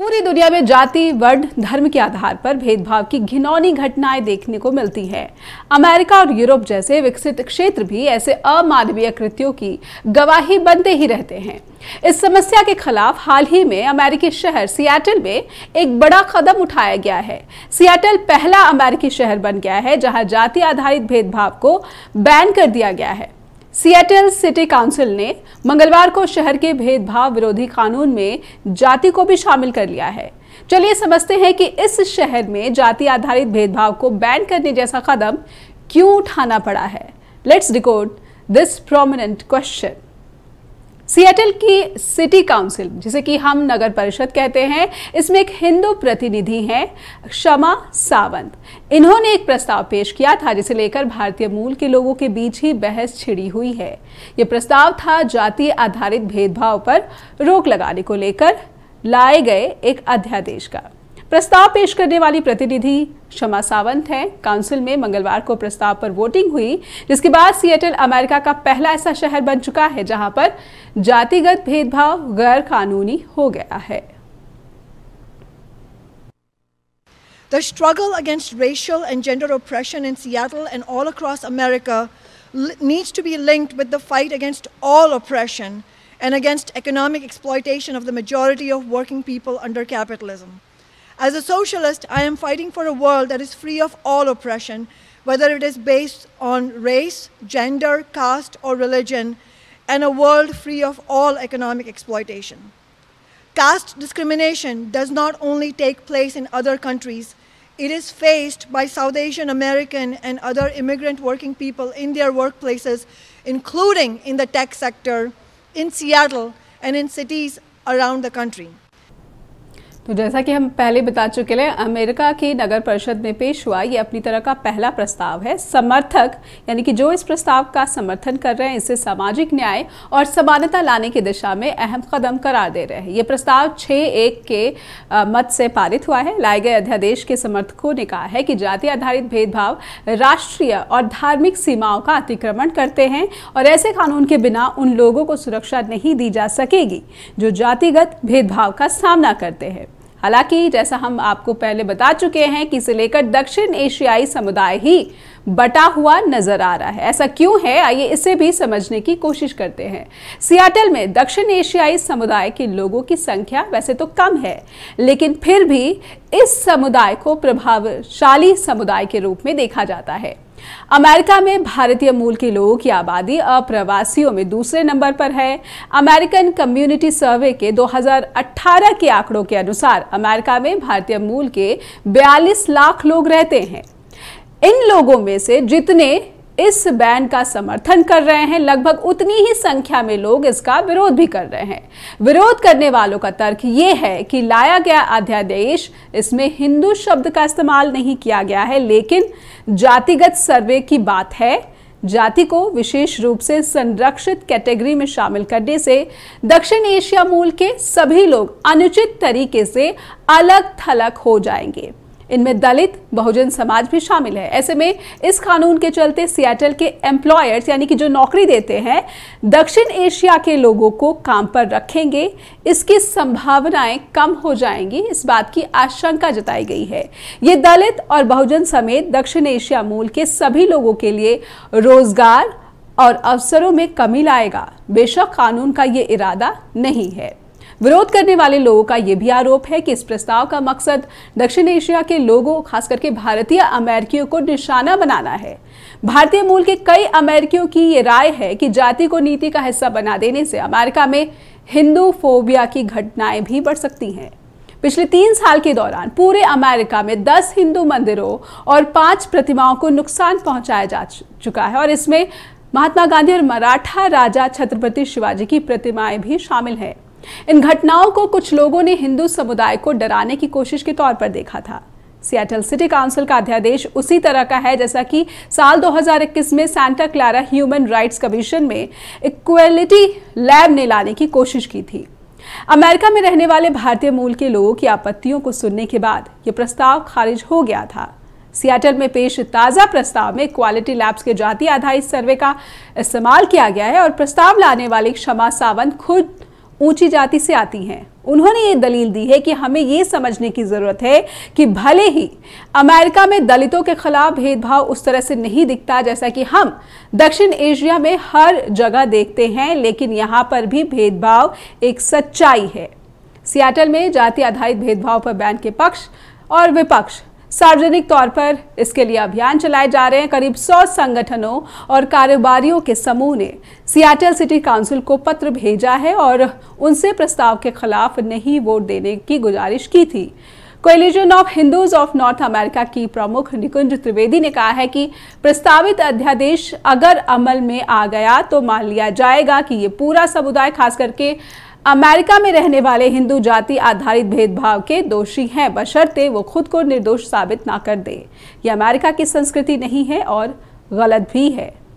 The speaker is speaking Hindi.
पूरी दुनिया में जाति वर्ण धर्म के आधार पर भेदभाव की घिनौनी घटनाएं देखने को मिलती हैं। अमेरिका और यूरोप जैसे विकसित क्षेत्र भी ऐसे अमानवीय कृत्यों की गवाही बनते ही रहते हैं इस समस्या के खिलाफ हाल ही में अमेरिकी शहर सियाटल में एक बड़ा कदम उठाया गया है सियाटल पहला अमेरिकी शहर बन गया है जहां जाति आधारित भेदभाव को बैन कर दिया गया है सियाटल सिटी काउंसिल ने मंगलवार को शहर के भेदभाव विरोधी कानून में जाति को भी शामिल कर लिया है चलिए समझते हैं कि इस शहर में जाति आधारित भेदभाव को बैन करने जैसा कदम क्यों उठाना पड़ा है let's record this prominent question Seattle की सिटी काउंसिल जिसे कि हम नगर परिषद कहते हैं इसमें एक हिंदू प्रतिनिधि हैं क्षमा सावंत इन्होंने एक प्रस्ताव पेश किया था जिसे लेकर भारतीय मूल के लोगों के बीच ही बहस छिड़ी हुई है ये प्रस्ताव था जाति आधारित भेदभाव पर रोक लगाने को लेकर लाए गए एक अध्यादेश का प्रस्ताव पेश करने वाली प्रतिनिधि क्षमा सावंत हैं काउंसिल में मंगलवार को प्रस्ताव पर वोटिंग हुई जिसके बाद सिएटल अमेरिका का पहला ऐसा शहर बन चुका है जहां पर जातिगत भेदभाव गैर कानूनी हो गया है The struggle against racial and gender oppression in Seattle and all across America needs to be linked with the fight against all oppression and against economic exploitation of the majority of working people under capitalism. As a socialist, I am fighting for a world that is free of all oppression, whether it is based on race, gender, caste, or religion, and a world free of all economic exploitation. Caste discrimination does not only take place in other countries, it is faced by South Asian American and other immigrant working people in their workplaces, including in the tech sector, in Seattle, and in cities around the country. तो जैसा कि हम पहले बता चुके हैं अमेरिका की नगर परिषद में पेश हुआ ये अपनी तरह का पहला प्रस्ताव है समर्थक यानी कि जो इस प्रस्ताव का समर्थन कर रहे हैं इसे सामाजिक न्याय और समानता लाने की दिशा में अहम कदम करार दे रहे हैं ये प्रस्ताव छः एक के मत से पारित हुआ है लाए गए अध्यादेश के समर्थकों ने कहा है कि जाति आधारित भेदभाव राष्ट्रीय और धार्मिक सीमाओं का अतिक्रमण करते हैं और ऐसे कानून के बिना उन लोगों को सुरक्षा नहीं दी जा सकेगी जो जातिगत भेदभाव का सामना करते हैं हालांकि जैसा हम आपको पहले बता चुके हैं कि इसे लेकर दक्षिण एशियाई समुदाय ही बटा हुआ नजर आ रहा है ऐसा क्यों है आइए इसे भी समझने की कोशिश करते हैं सियाटल में दक्षिण एशियाई समुदाय के लोगों की संख्या वैसे तो कम है लेकिन फिर भी इस समुदाय को प्रभावशाली समुदाय के रूप में देखा जाता है अमेरिका में भारतीय मूल के लोगों की आबादी अप्रवासियों में दूसरे नंबर पर है अमेरिकन कम्युनिटी सर्वे के 2018 के आंकड़ों के अनुसार अमेरिका में भारतीय मूल के 42 लाख लोग रहते हैं इन लोगों में से जितने इस बैन का समर्थन कर रहे हैं लगभग उतनी ही संख्या में लोग इसका विरोध भी कर रहे हैं विरोध करने वालों का तर्क ये है कि लाया गया अध्यादेश इसमें हिंदू शब्द का इस्तेमाल नहीं किया गया है लेकिन जातिगत सर्वे की बात है जाति को विशेष रूप से संरक्षित कैटेगरी में शामिल करने से दक्षिण एशिया मूल के सभी लोग अनुचित तरीके से अलग थलग हो जाएंगे इनमें दलित बहुजन समाज भी शामिल है ऐसे में इस कानून के चलते सियाटल के एम्प्लॉयर्स यानी कि जो नौकरी देते हैं दक्षिण एशिया के लोगों को काम पर रखेंगे इसकी संभावनाएं कम हो जाएंगी इस बात की आशंका जताई गई है ये दलित और बहुजन समेत दक्षिण एशिया मूल के सभी लोगों के लिए रोजगार और अवसरों में कमी लाएगा बेशक कानून का ये इरादा नहीं है विरोध करने वाले लोगों का यह भी आरोप है कि इस प्रस्ताव का मकसद दक्षिण एशिया के लोगों खास करके भारतीय अमेरिकियों को निशाना बनाना है भारतीय मूल के कई अमेरिकियों की ये राय है कि जाति को नीति का हिस्सा बना देने से अमेरिका में हिंदू फोबिया की घटनाएं भी बढ़ सकती हैं पिछले तीन साल के दौरान पूरे अमेरिका में दस हिंदू मंदिरों और पांच प्रतिमाओं को नुकसान पहुंचाया जा चुका है और इसमें महात्मा गांधी और मराठा राजा छत्रपति शिवाजी की प्रतिमाएं भी शामिल हैं इन घटनाओं को कुछ लोगों ने हिंदू समुदाय को डराने की कोशिश के तौर पर देखा था सियाटल सिटी काउंसिल का अध्यादेश उसी तरह का है जैसा कि साल 2021 में Santa Clara human rights commission में इक्वेलिटी लैब ने लाने की कोशिश की थी अमेरिका में रहने वाले भारतीय मूल के लोगों की आपत्तियों को सुनने के बाद यह प्रस्ताव खारिज हो गया था सियाटल में पेश ताज़ा प्रस्ताव में क्वालिटी लैब्स के जाति आधारित सर्वे का इस्तेमाल किया गया है और प्रस्ताव लाने वाले क्षमा सावंत खुद ऊंची जाति से आती हैं उन्होंने ये दलील दी है कि हमें ये समझने की ज़रूरत है कि भले ही अमेरिका में दलितों के खिलाफ भेदभाव उस तरह से नहीं दिखता जैसा कि हम दक्षिण एशिया में हर जगह देखते हैं लेकिन यहाँ पर भी भेदभाव एक सच्चाई है सियाटल में जाति आधारित भेदभाव पर बैन के पक्ष और विपक्ष सार्वजनिक तौर पर इसके लिए अभियान चलाए जा रहे हैं करीब 100 संगठनों और कारोबारियों के समूह ने सियाटल सिटी काउंसिल को पत्र भेजा है और उनसे प्रस्ताव के खिलाफ नहीं वोट देने की गुजारिश की थी coalition of Hindus of North America की प्रमुख निकुंज त्रिवेदी ने कहा है कि प्रस्तावित अध्यादेश अगर अमल में आ गया तो मान लिया जाएगा कि ये पूरा समुदाय खास करके अमेरिका में रहने वाले हिंदू जाति आधारित भेदभाव के दोषी हैं बशर्ते वो खुद को निर्दोष साबित ना कर दे ये अमेरिका की संस्कृति नहीं है और गलत भी है